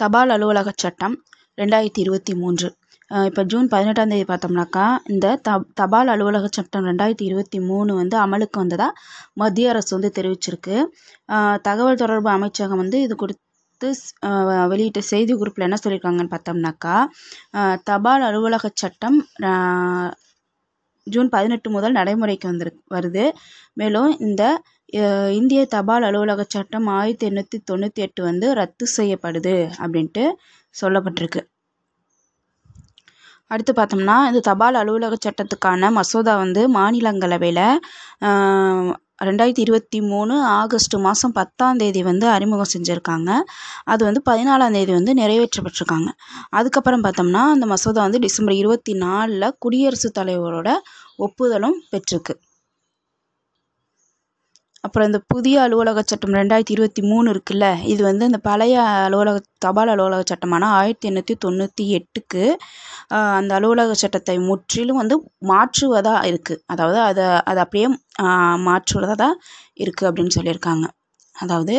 தபால் அலுவலகச் சட்டம் ரெண்டாயிரத்தி இருபத்தி மூன்று இப்போ ஜூன் பதினெட்டாந்தேதி பார்த்தோம்னாக்கா இந்த த தபால் அலுவலக சட்டம் ரெண்டாயிரத்தி இருபத்தி மூணு வந்து அமலுக்கு வந்ததாக மத்திய அரசு வந்து தெரிவிச்சிருக்கு தகவல் தொடர்பு அமைச்சகம் வந்து இது குறித்து வெளியிட்ட செய்தி குறிப்பில் என்ன சொல்லியிருக்காங்கன்னு பார்த்தோம்னாக்கா தபால் அலுவலக சட்டம் ஜூன் பதினெட்டு முதல் நடைமுறைக்கு வந்துரு வருது மேலும் இந்த இந்திய தபால் அலுவலக சட்டம் ஆயிரத்தி எண்ணூற்றி தொண்ணூற்றி எட்டு வந்து ரத்து செய்யப்படுது அப்படின்ட்டு சொல்லப்பட்டிருக்கு அடுத்து பார்த்தோம்னா இந்த தபால் அலுவலக சட்டத்துக்கான மசோதா வந்து மாநிலங்களவையில் ரெண்டாயிரத்தி இருபத்தி மூணு ஆகஸ்ட் மாதம் பத்தாம் தேதி வந்து அறிமுகம் செஞ்சுருக்காங்க அது வந்து பதினாலாம் தேதி வந்து நிறைவேற்றப்பட்டிருக்காங்க அதுக்கப்புறம் பார்த்தோம்னா அந்த மசோதா வந்து டிசம்பர் இருபத்தி நாலில் குடியரசுத் தலைவரோட ஒப்புதலும் பெற்றிருக்கு அப்புறம் இந்த புதிய அலுவலக சட்டம் ரெண்டாயிரத்தி இருபத்தி மூணு இருக்குல்ல இது வந்து இந்த பழைய அலுவலக தபால் அலுவலக சட்டமான ஆயிரத்தி எண்ணூற்றி தொண்ணூற்றி எட்டுக்கு அந்த அலுவலக சட்டத்தை முற்றிலும் வந்து மாற்றுவதாக இருக்குது அதாவது அதை அதை அப்படியே மாற்றுவதாக தான் இருக்குது அப்படின்னு சொல்லியிருக்காங்க அதாவது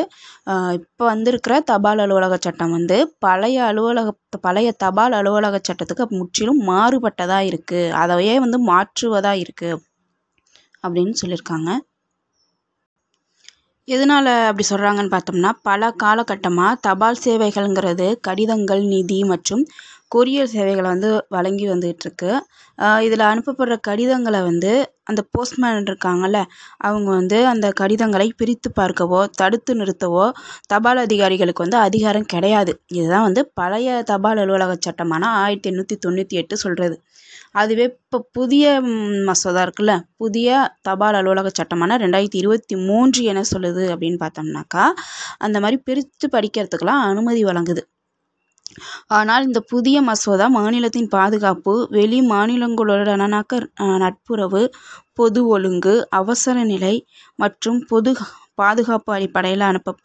இப்போ வந்திருக்கிற தபால் அலுவலக சட்டம் வந்து பழைய அலுவலக பழைய தபால் அலுவலக சட்டத்துக்கு முற்றிலும் மாறுபட்டதாக இருக்குது அதையே வந்து மாற்றுவதாக இருக்குது அப்படின்னு சொல்லியிருக்காங்க எதனால் அப்படி சொல்கிறாங்கன்னு பார்த்தோம்னா பல காலகட்டமாக தபால் சேவைகள்ங்கிறது கடிதங்கள் நிதி மற்றும் கொரியர் சேவைகளை வந்து வழங்கி வந்துகிட்ருக்கு இதில் அனுப்பப்படுற கடிதங்களை வந்து அந்த போஸ்ட்மேன் இருக்காங்கள்ல அவங்க வந்து அந்த கடிதங்களை பிரித்து பார்க்கவோ தடுத்து நிறுத்தவோ தபால் அதிகாரிகளுக்கு வந்து அதிகாரம் கிடையாது இதுதான் வந்து பழைய தபால் அலுவலக சட்டமான ஆயிரத்தி எண்ணூற்றி தொண்ணூற்றி எட்டு சொல்கிறது அதுவே இப்போ புதிய மசோதா இருக்குல்ல புதிய தபால் அலுவலக சட்டமான ரெண்டாயிரத்தி இருபத்தி மூன்று என்ன சொல்லுது அப்படின்னு பார்த்தோம்னாக்கா அந்த மாதிரி பிரித்து படிக்கிறதுக்கெலாம் அனுமதி வழங்குது ஆனால் இந்த புதிய மசோதா மாநிலத்தின் பாதுகாப்பு வெளி மாநிலங்களுடனாக்க நட்புறவு பொது ஒழுங்கு அவசர நிலை மற்றும் பொது பாதுகாப்பு அடிப்படையில் அனுப்ப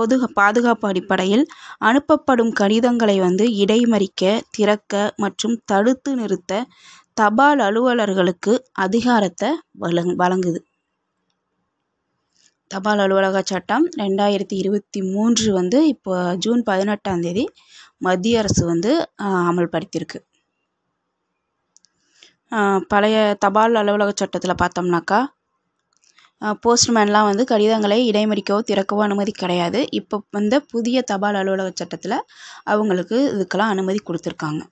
பொது பாதுகாப்பு அடிப்படையில் அனுப்பப்படும் கடிதங்களை வந்து இடைமறிக்க திறக்க மற்றும் தடுத்து நிறுத்த தபால் அலுவலர்களுக்கு அதிகாரத்தை வழங் வழங்குது தபால் அலுவலக சட்டம் ரெண்டாயிரத்தி இருபத்தி மூன்று வந்து இப்போ ஜூன் பதினெட்டாம் தேதி மத்திய அரசு வந்து அமல்படுத்தியிருக்கு பழைய தபால் அலுவலக சட்டத்தில் பார்த்தோம்னாக்கா போஸ்ட்மேன்லாம் வந்து கடிதங்களை இடைமறிக்கவோ திறக்கவோ அனுமதி கிடையாது இப்போ வந்த புதிய தபால் அலுவலக சட்டத்தில் அவங்களுக்கு இதுக்கெல்லாம் அனுமதி கொடுத்துருக்காங்க